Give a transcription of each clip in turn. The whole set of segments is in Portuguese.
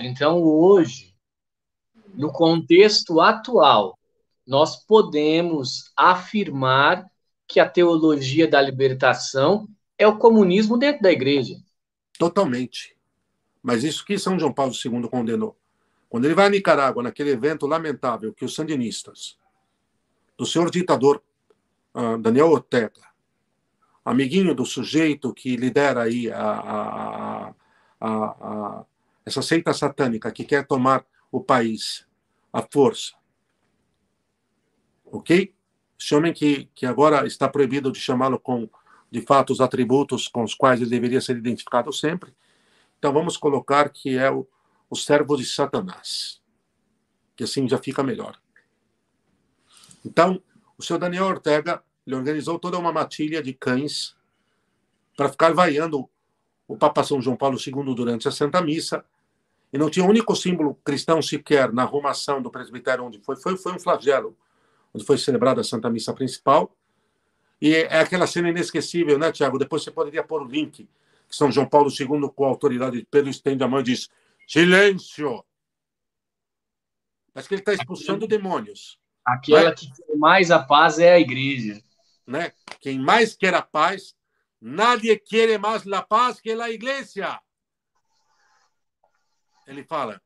Então, hoje, no contexto atual, nós podemos afirmar que a teologia da libertação é o comunismo dentro da igreja. Totalmente. Mas isso que São João Paulo II condenou. Quando ele vai a Nicarágua, naquele evento lamentável que os sandinistas, do senhor ditador uh, Daniel Ortega, amiguinho do sujeito que lidera aí a, a, a, a essa seita tá satânica que quer tomar o país à força. Ok? Esse homem que, que agora está proibido de chamá-lo com, de fato, os atributos com os quais ele deveria ser identificado sempre. Então vamos colocar que é o, o servo de Satanás. Que assim já fica melhor. Então, o senhor Daniel Ortega ele organizou toda uma matilha de cães para ficar vaiando o Papa São João Paulo II durante a Santa Missa e não tinha um único símbolo cristão sequer na arrumação do presbitério onde foi. Foi, foi um flagelo, onde foi celebrada a Santa Missa Principal. E é aquela cena inesquecível, né, Tiago? Depois você poderia pôr o link, que São João Paulo II, com a autoridade de Pedro, estende a mão e diz: Silêncio! Acho que ele está expulsando demônios. Aquela né? que quer mais a paz é a igreja. Né? Quem mais quer a paz, nadie quer mais a paz que a igreja ele fala: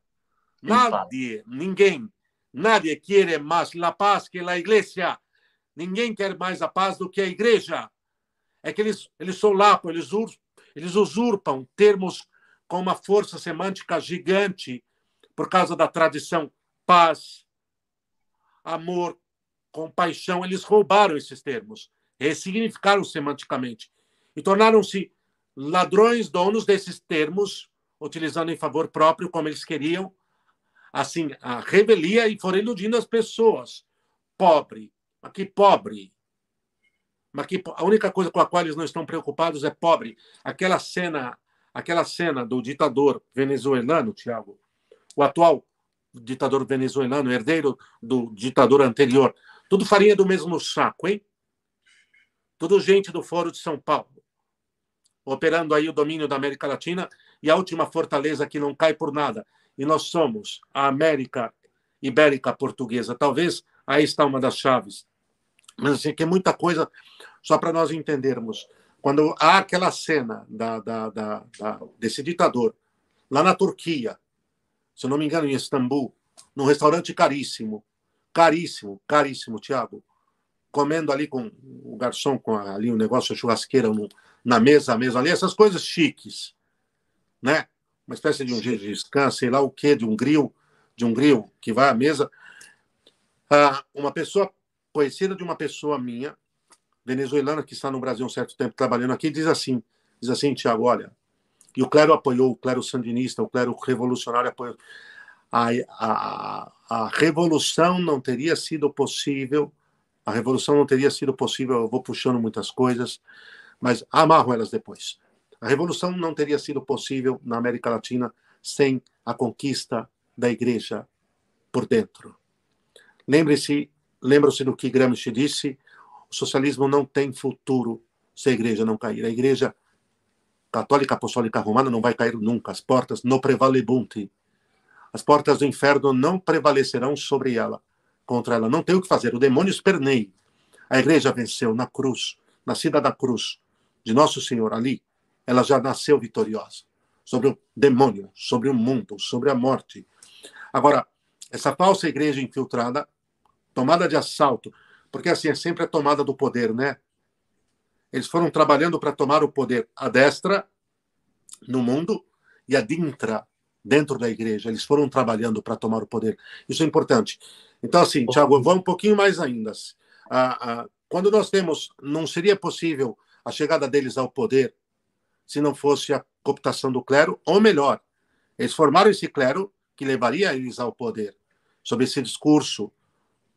Nadie, ninguém, nadie quer mais a paz que a igreja. Ninguém quer mais a paz do que a igreja. É que eles, eles solapam, eles, ur, eles usurpam termos com uma força semântica gigante por causa da tradição paz, amor, compaixão. Eles roubaram esses termos, ressignificaram semanticamente e tornaram-se ladrões, donos desses termos utilizando em favor próprio, como eles queriam, assim, a revelia e foram iludindo as pessoas. Pobre, mas que pobre. Mas que, a única coisa com a qual eles não estão preocupados é pobre. Aquela cena, aquela cena do ditador venezuelano, Tiago, o atual ditador venezuelano, herdeiro do ditador anterior, tudo farinha do mesmo saco, hein? Tudo gente do Fórum de São Paulo operando aí o domínio da América Latina e a última fortaleza que não cai por nada. E nós somos a América Ibérica Portuguesa. Talvez aí está uma das chaves. Mas assim, que é muita coisa só para nós entendermos. Quando há aquela cena da, da, da, desse ditador lá na Turquia, se eu não me engano, em Istambul, num restaurante caríssimo, caríssimo, caríssimo, Tiago, comendo ali com o garçom, com ali o um negócio, a churrasqueira no, na mesa, a mesa ali, essas coisas chiques, né? Uma espécie de um jeito de descanso, sei lá o quê, de um grill, de um grill que vai à mesa. Ah, uma pessoa conhecida de uma pessoa minha, venezuelana, que está no Brasil um certo tempo trabalhando aqui, diz assim, diz assim, Tiago, olha, e o clero apoiou, o clero sandinista, o clero revolucionário apoiou. A, a, a revolução não teria sido possível a revolução não teria sido possível, eu vou puxando muitas coisas, mas amarro elas depois. A revolução não teria sido possível na América Latina sem a conquista da igreja por dentro. Lembre-se, lembre se do que Gramsci disse, o socialismo não tem futuro se a igreja não cair. A igreja católica apostólica romana não vai cair nunca. As portas no prevalebunti. As portas do inferno não prevalecerão sobre ela contra ela. Não tem o que fazer, o demônio espernei A igreja venceu na cruz, nascida da cruz de Nosso Senhor ali. Ela já nasceu vitoriosa sobre o demônio, sobre o mundo, sobre a morte. Agora, essa falsa igreja infiltrada, tomada de assalto, porque assim é sempre a tomada do poder, né? Eles foram trabalhando para tomar o poder à destra no mundo e à dintra dentro da igreja. Eles foram trabalhando para tomar o poder. Isso é importante. Então, assim, Tiago, eu vou um pouquinho mais ainda. Ah, ah, quando nós temos, não seria possível a chegada deles ao poder se não fosse a cooptação do clero, ou melhor, eles formaram esse clero que levaria eles ao poder, sob esse discurso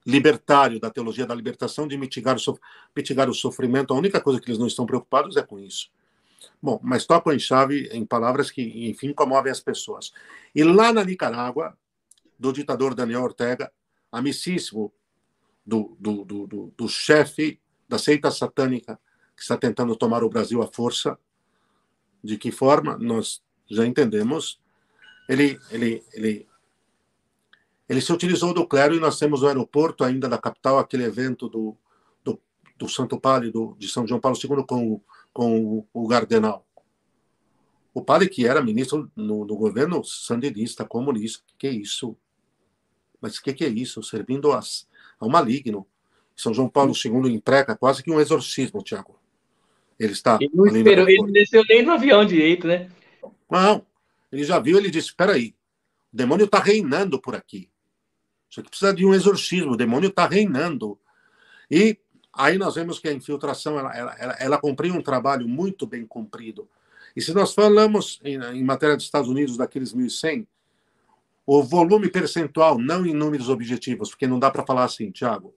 libertário da teologia da libertação de mitigar o, mitigar o sofrimento. A única coisa que eles não estão preocupados é com isso. Bom, mas tocam em chave em palavras que, enfim, comovem as pessoas. E lá na Nicarágua, do ditador Daniel Ortega, amicíssimo do, do, do, do, do chefe da seita satânica que está tentando tomar o Brasil à força, de que forma nós já entendemos, ele, ele, ele, ele se utilizou do clero e nós temos no aeroporto ainda da capital aquele evento do, do, do Santo Padre do, de São João Paulo II com o com o Gardenal. O padre que era ministro no, no governo sandinista, comunista, que é isso? Mas o que, que é isso? Servindo as, ao maligno. São João Paulo II emprega quase que um exorcismo, Tiago. Ele está. Ele não esperou, ele desceu nem no avião direito, né? Não. Ele já viu, ele disse: espera aí, o demônio está reinando por aqui. Isso aqui precisa de um exorcismo, o demônio está reinando. E Aí nós vemos que a infiltração ela, ela, ela um trabalho muito bem cumprido. E se nós falamos em, em matéria dos Estados Unidos daqueles 1.100, o volume percentual, não em números objetivos, porque não dá para falar assim, Tiago,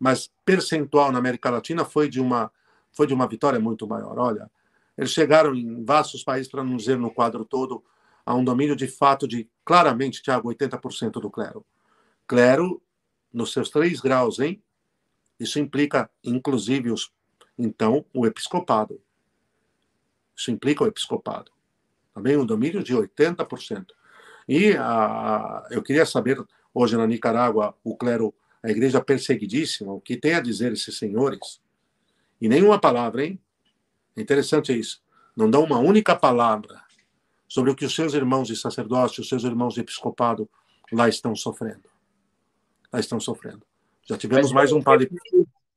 mas percentual na América Latina foi de uma foi de uma vitória muito maior. Olha, eles chegaram em vastos países, para não dizer no quadro todo, a um domínio de fato de claramente, Tiago, 80% do clero. Clero, nos seus três graus, hein? Isso implica, inclusive, os, então, o episcopado. Isso implica o episcopado. Também tá um domínio de 80%. E a, eu queria saber, hoje na Nicarágua, o clero, a igreja perseguidíssima, o que tem a dizer esses senhores? E nenhuma palavra, hein? É interessante isso. Não dão uma única palavra sobre o que os seus irmãos de sacerdócio, os seus irmãos de episcopado lá estão sofrendo. Lá estão sofrendo. Já tivemos Mas é mais um par de.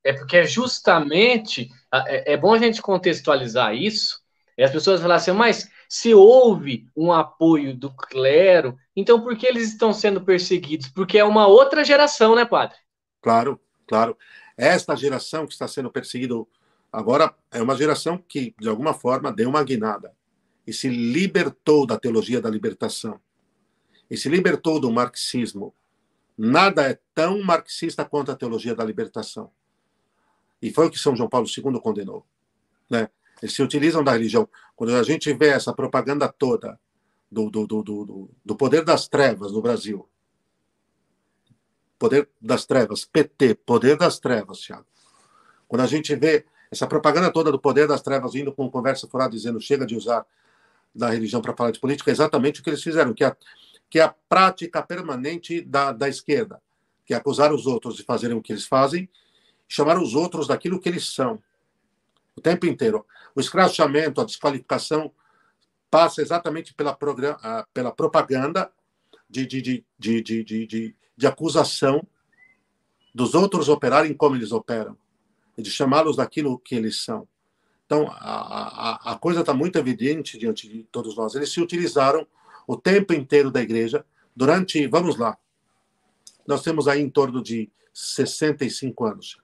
É porque é justamente é, é bom a gente contextualizar isso. E as pessoas falam assim, mas se houve um apoio do clero, então por que eles estão sendo perseguidos? Porque é uma outra geração, né, padre? Claro, claro. Esta geração que está sendo perseguida agora é uma geração que, de alguma forma, deu uma guinada e se libertou da teologia da libertação e se libertou do marxismo Nada é tão marxista quanto a teologia da libertação. E foi o que São João Paulo II condenou. Né? Eles se utilizam da religião. Quando a gente vê essa propaganda toda do, do, do, do, do poder das trevas no Brasil, poder das trevas, PT, poder das trevas, Thiago. Quando a gente vê essa propaganda toda do poder das trevas indo com conversa furada dizendo chega de usar da religião para falar de política, é exatamente o que eles fizeram, que a, que é a prática permanente da, da esquerda, que é acusar os outros de fazerem o que eles fazem, chamar os outros daquilo que eles são, o tempo inteiro. O escrachamento, a desqualificação, passa exatamente pela, pela propaganda de, de, de, de, de acusação dos outros operarem como eles operam, e de chamá-los daquilo que eles são. Então, a, a, a coisa está muito evidente diante de todos nós. Eles se utilizaram o tempo inteiro da igreja, durante, vamos lá, nós temos aí em torno de 65 anos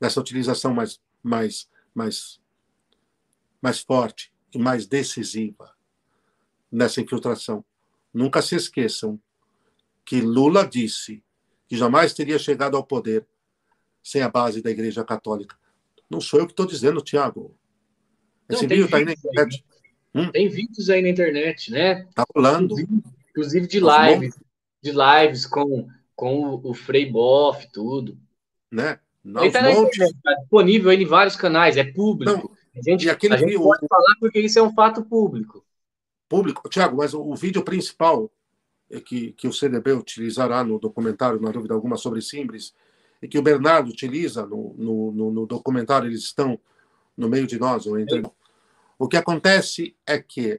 dessa utilização mais, mais, mais, mais forte e mais decisiva nessa infiltração. Nunca se esqueçam que Lula disse que jamais teria chegado ao poder sem a base da Igreja Católica. Não sou eu que estou dizendo, Tiago. Esse vídeo está aí na internet. Hum. Tem vídeos aí na internet, né? Tá rolando. Inclusive de tá lives. De lives com, com o Frei Boff, tudo. Né? Nos ele tá, tá disponível aí em vários canais, é público. Não. A gente, e a gente pode falar porque isso é um fato público. Público. Tiago, mas o, o vídeo principal é que, que o CDB utilizará no documentário, na dúvida alguma, sobre Simbres, e que o Bernardo utiliza no, no, no, no documentário, eles estão no meio de nós, ou entre nós. É o que acontece é que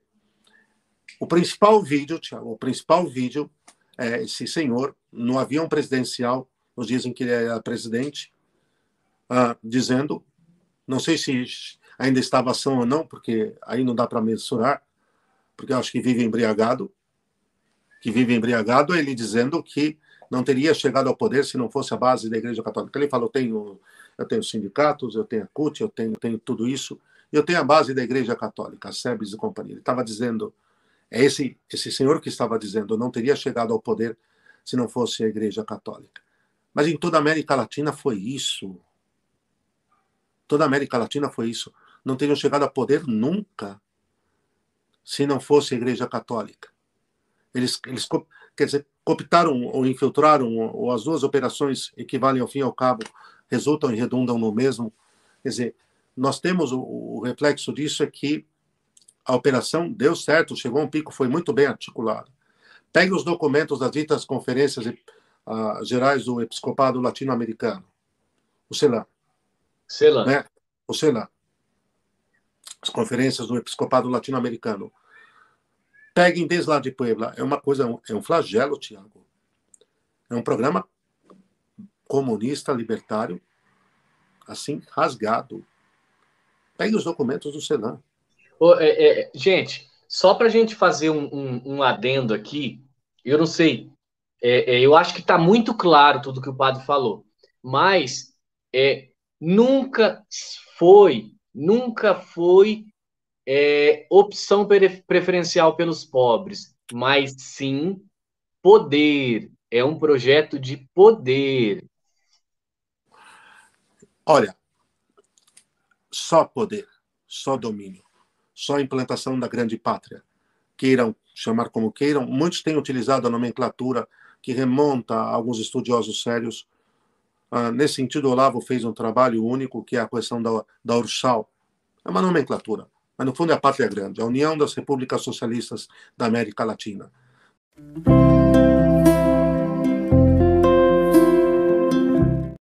o principal vídeo, Thiago, o principal vídeo é esse senhor no avião presidencial, nos dizem que ele era presidente, uh, dizendo, não sei se ainda estava ação ou não, porque aí não dá para mensurar, porque eu acho que vive embriagado, que vive embriagado, ele dizendo que não teria chegado ao poder se não fosse a base da Igreja Católica. Ele falou, tenho, eu tenho sindicatos, eu tenho a CUT, eu tenho, tenho tudo isso, eu tenho a base da Igreja Católica, Sebes e companhia. Ele estava dizendo, é esse, esse senhor que estava dizendo, não teria chegado ao poder se não fosse a Igreja Católica. Mas em toda a América Latina foi isso. Toda a América Latina foi isso. Não teriam chegado ao poder nunca se não fosse a Igreja Católica. Eles, eles quer dizer, cooptaram ou infiltraram, ou as duas operações equivalem ao fim e ao cabo, resultam e redundam no mesmo. Quer dizer, nós temos o, o reflexo disso é que a operação deu certo, chegou a um pico, foi muito bem articulada. Pegue os documentos das ditas conferências uh, gerais do episcopado latino-americano, o CELAM. CELAM. Né? O CELAM. As conferências do episcopado latino-americano. Peguem desde lá de Puebla. É uma coisa, é um flagelo, Tiago. É um programa comunista, libertário, assim, rasgado. Pegue tá os documentos do Senado. Oh, é, é, gente, só para a gente fazer um, um, um, adendo aqui, eu não sei, é, é eu acho que está muito claro tudo que o padre falou, mas é, nunca foi, nunca foi é, opção preferencial pelos pobres, mas sim poder. É um projeto de poder. Olha, só poder, só domínio, só implantação da grande pátria. Queiram chamar como queiram, muitos têm utilizado a nomenclatura que remonta a alguns estudiosos sérios. Ah, nesse sentido, Olavo fez um trabalho único, que é a questão da, da Ursal. É uma nomenclatura, mas no fundo é a pátria grande, a união das repúblicas socialistas da América Latina.